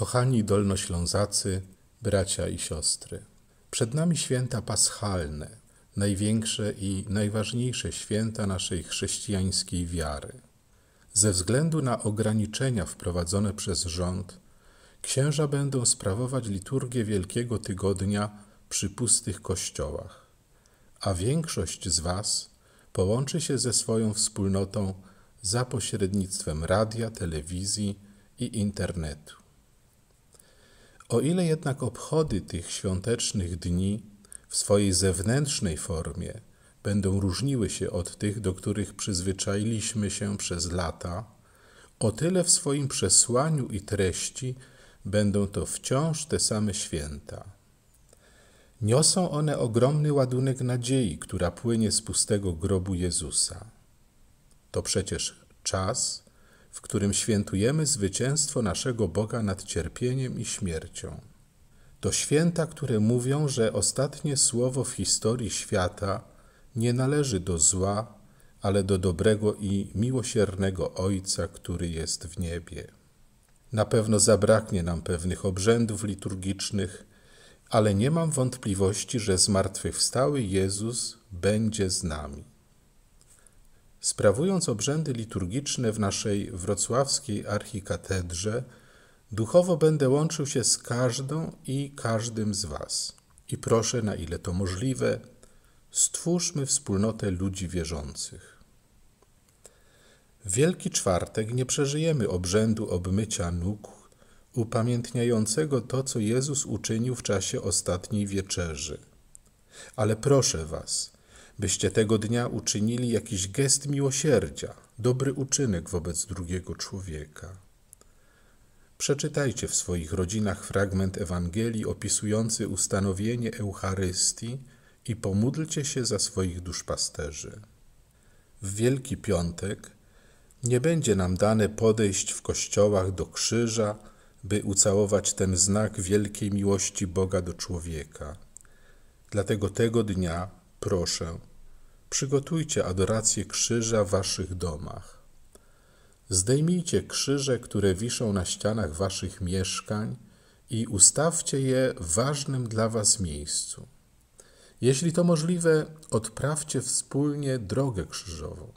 Kochani Dolnoślązacy, bracia i siostry, przed nami święta paschalne, największe i najważniejsze święta naszej chrześcijańskiej wiary. Ze względu na ograniczenia wprowadzone przez rząd, księża będą sprawować liturgię Wielkiego Tygodnia przy pustych kościołach, a większość z Was połączy się ze swoją wspólnotą za pośrednictwem radia, telewizji i internetu. O ile jednak obchody tych świątecznych dni w swojej zewnętrznej formie będą różniły się od tych, do których przyzwyczailiśmy się przez lata, o tyle w swoim przesłaniu i treści będą to wciąż te same święta. Niosą one ogromny ładunek nadziei, która płynie z pustego grobu Jezusa. To przecież czas, w którym świętujemy zwycięstwo naszego Boga nad cierpieniem i śmiercią. To święta, które mówią, że ostatnie słowo w historii świata nie należy do zła, ale do dobrego i miłosiernego Ojca, który jest w niebie. Na pewno zabraknie nam pewnych obrzędów liturgicznych, ale nie mam wątpliwości, że zmartwychwstały Jezus będzie z nami. Sprawując obrzędy liturgiczne w naszej wrocławskiej archikatedrze, duchowo będę łączył się z każdą i każdym z Was. I proszę, na ile to możliwe, stwórzmy wspólnotę ludzi wierzących. W Wielki Czwartek nie przeżyjemy obrzędu obmycia nóg, upamiętniającego to, co Jezus uczynił w czasie ostatniej wieczerzy. Ale proszę Was, byście tego dnia uczynili jakiś gest miłosierdzia, dobry uczynek wobec drugiego człowieka. Przeczytajcie w swoich rodzinach fragment Ewangelii opisujący ustanowienie Eucharystii i pomódlcie się za swoich duszpasterzy. W Wielki Piątek nie będzie nam dane podejść w kościołach do krzyża, by ucałować ten znak wielkiej miłości Boga do człowieka. Dlatego tego dnia proszę, Przygotujcie adorację krzyża w waszych domach. Zdejmijcie krzyże, które wiszą na ścianach waszych mieszkań i ustawcie je w ważnym dla was miejscu. Jeśli to możliwe, odprawcie wspólnie drogę krzyżową.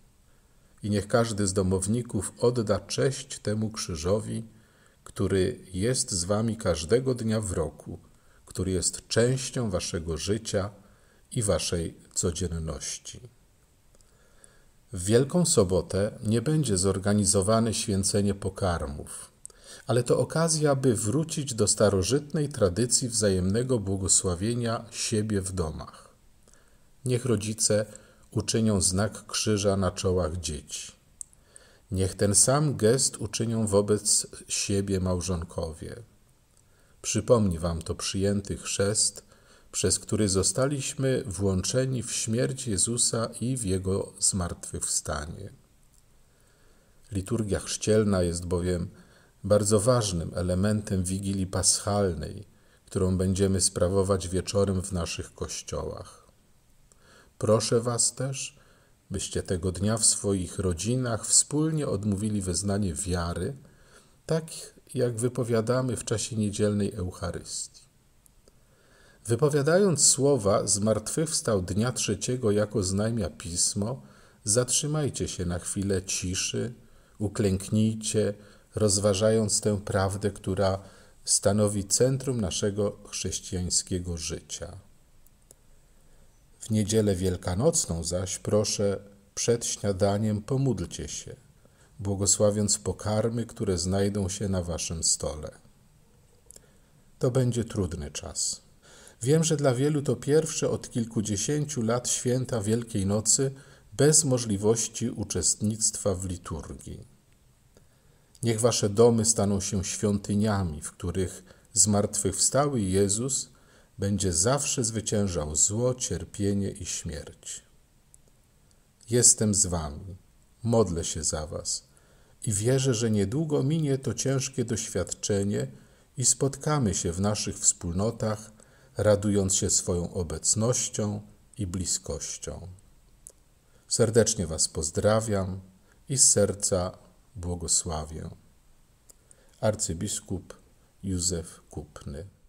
I niech każdy z domowników odda cześć temu krzyżowi, który jest z wami każdego dnia w roku, który jest częścią waszego życia i waszej codzienności. W Wielką Sobotę nie będzie zorganizowane święcenie pokarmów, ale to okazja, by wrócić do starożytnej tradycji wzajemnego błogosławienia siebie w domach. Niech rodzice uczynią znak krzyża na czołach dzieci. Niech ten sam gest uczynią wobec siebie małżonkowie. Przypomni wam to przyjęty chrzest przez który zostaliśmy włączeni w śmierć Jezusa i w Jego zmartwychwstanie. Liturgia chrzcielna jest bowiem bardzo ważnym elementem Wigilii Paschalnej, którą będziemy sprawować wieczorem w naszych kościołach. Proszę Was też, byście tego dnia w swoich rodzinach wspólnie odmówili wyznanie wiary, tak jak wypowiadamy w czasie niedzielnej Eucharystii. Wypowiadając słowa zmartwychwstał dnia trzeciego, jako znajmia pismo, zatrzymajcie się na chwilę ciszy, uklęknijcie, rozważając tę prawdę, która stanowi centrum naszego chrześcijańskiego życia. W niedzielę wielkanocną zaś proszę przed śniadaniem pomódlcie się, błogosławiąc pokarmy, które znajdą się na waszym stole. To będzie trudny czas. Wiem, że dla wielu to pierwsze od kilkudziesięciu lat święta Wielkiej Nocy bez możliwości uczestnictwa w liturgii. Niech wasze domy staną się świątyniami, w których zmartwychwstały Jezus będzie zawsze zwyciężał zło, cierpienie i śmierć. Jestem z wami, modlę się za was i wierzę, że niedługo minie to ciężkie doświadczenie i spotkamy się w naszych wspólnotach radując się swoją obecnością i bliskością. Serdecznie Was pozdrawiam i z serca błogosławię. Arcybiskup Józef Kupny.